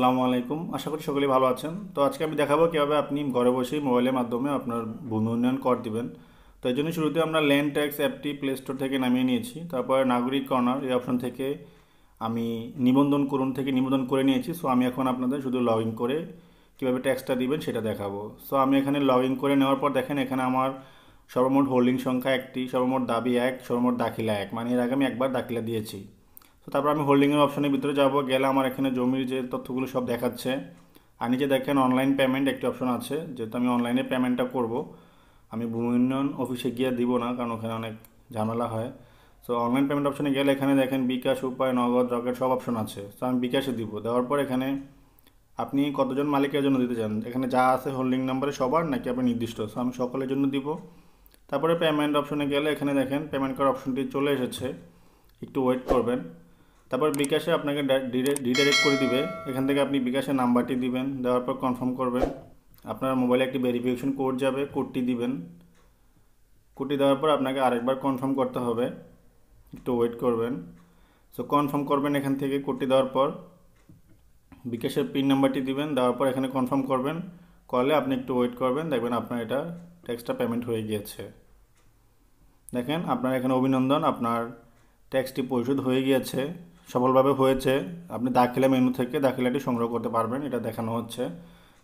আসসালামু আলাইকুম আশা করি সকলেই ভালো আছেন তো আজকে আমি দেখাবো কীভাবে আপনি ঘরে বসেই মোবাইলের মাধ্যমে আপনার ভূমি উন্নয়ন কর দিবেন তো এই জন্য শুরুতে আমরা ল্যান্ড ট্যাক্স অ্যাপটি প্লে স্টোর থেকে নামিয়ে নিয়েছি তারপর নাগরিক কর্নার এই অপশন থেকে আমি নিবন্ধন করুন থেকে নিবন্ধন করে নিয়েছি সো আমি এখন আপনাদের শুধু লগ ইন করে কীভাবে ট্যাক্সটা দিবেন সেটা দেখাবো সো আমি এখানে লগ ইন করে নেওয়ার পর দেখেন এখানে আমার সর্বমোট হোল্ডিং সংখ্যা একটি সর্বমোট দাবি এক সর্বমোট দাখিলা এক মানে এর আগে আমি একবার দাখিলা দিয়েছি তারপর আমি হোল্ডিংয়ের অপশনের ভিতরে যাব গেলে আমার এখানে জমির যে তথ্যগুলো সব দেখাচ্ছে আর নিচে দেখেন অনলাইন পেমেন্ট একটি অপশন আছে যেহেতু আমি অনলাইনে পেমেন্টটা করব আমি ভূমি উন্নয়ন অফিসে গিয়ে দিব না কারণ ওখানে অনেক ঝামেলা হয় সো অনলাইন পেমেন্ট অপশনে গেলে এখানে দেখেন বিকাশ উপায় নগদ রকেট সব অপশন আছে তো আমি বিকাশে দিব দেওয়ার পর এখানে আপনি কতজন মালিকের জন্য দিতে চান এখানে যা আছে হোল্ডিং নাম্বারে সবার নাকি আপনি নির্দিষ্ট সো আমি সকলের জন্য দিব তারপরে পেমেন্ট অপশনে গেলে এখানে দেখেন পেমেন্ট করার অপশনটি চলে এসেছে একটু ওয়েট করবেন তারপর বিকাশে আপনাকে ডিডাইরেক্ট করে দিবে এখান থেকে আপনি বিকাশের নাম্বারটি দিবেন দেওয়ার পর কনফার্ম করবেন আপনার মোবাইলে একটি ভেরিফিকেশন কোড যাবে কোডটি দিবেন কোডটি দেওয়ার পর আপনাকে আরেকবার কনফার্ম করতে হবে একটু ওয়েট করবেন সো কনফার্ম করবেন এখান থেকে কোডটি দেওয়ার পর বিকাশের পিন নাম্বারটি দিবেন দেওয়ার পর এখানে কনফার্ম করবেন করলে আপনি একটু ওয়েট করবেন দেখবেন আপনার এটা ট্যাক্সটা পেমেন্ট হয়ে গিয়েছে দেখেন আপনার এখানে অভিনন্দন আপনার ট্যাক্সটি পরিশোধ হয়ে গিয়েছে সফলভাবে হয়েছে আপনি দাখিলা মেনু থেকে দাখিলাটি সংগ্রহ করতে পারবেন এটা দেখানো হচ্ছে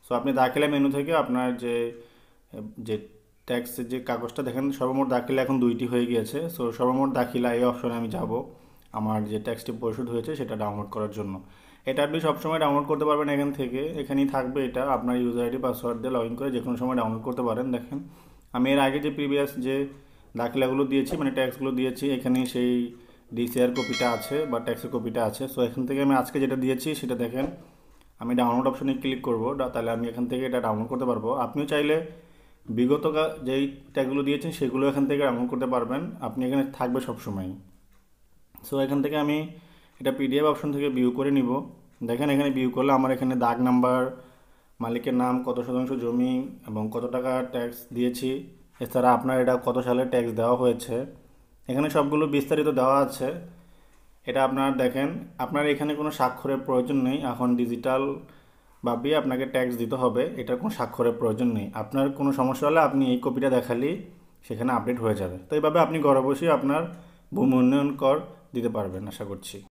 সো আপনি দাখিলা মেনু থেকে আপনার যে যে ট্যাক্সের যে কাগজটা দেখেন সর্বমোট দাখিলা এখন দুইটি হয়ে গিয়েছে সো সর্বমোট দাখিলা এই অপশনে আমি যাব আমার যে ট্যাক্সটি পরিশোধ হয়েছে সেটা ডাউনলোড করার জন্য এটা আপনি সবসময় ডাউনলোড করতে পারবেন এখান থেকে এখানেই থাকবে এটা আপনার ইউজার আইডি পাসওয়ার্ড দিয়ে লগ ইন করে যে কোনো সময় ডাউনলোড করতে পারেন দেখেন আমি এর আগে যে প্রিভিয়াস যে দাখিলাগুলো দিয়েছি মানে ট্যাক্সগুলো দিয়েছি এখানে সেই ডিসিআর কপিটা আছে বা ট্যাক্সের কপিটা আছে সো এখান থেকে আমি আজকে যেটা দিয়েছি সেটা দেখেন আমি ডাউনলোড অপশনে ক্লিক করবো তাহলে আমি এখান থেকে এটা ডাউনলোড করতে পারবো আপনিও চাইলে বিগত যেই ট্যাগুলো দিয়েছেন সেগুলো এখান থেকে ডাউনলোড করতে পারবেন আপনি এখানে থাকবে সবসময় সো এখান থেকে আমি এটা পিডিএফ অপশন থেকে ভিউ করে নিব দেখেন এখানে ভিউ করলে আমার এখানে দাগ নাম্বার মালিকের নাম কত শতাংশ জমি এবং কত টাকা ট্যাক্স দিয়েছি এছাড়া আপনার এটা কত সালে ট্যাক্স দেওয়া হয়েছে এখানে সবগুলো বিস্তারিত দেওয়া আছে এটা আপনারা দেখেন আপনার এখানে কোনো স্বাক্ষরের প্রয়োজন নেই এখন ডিজিটাল ভাবেই আপনাকে ট্যাক্স দিতে হবে এটার কোনো স্বাক্ষরের প্রয়োজন নেই আপনার কোনো সমস্যা হলে আপনি এই কপিটা দেখালেই সেখানে আপডেট হয়ে যাবে তো এইভাবে আপনি ঘরে বসেই আপনার ভূমি উন্নয়ন কর দিতে পারবেন আশা করছি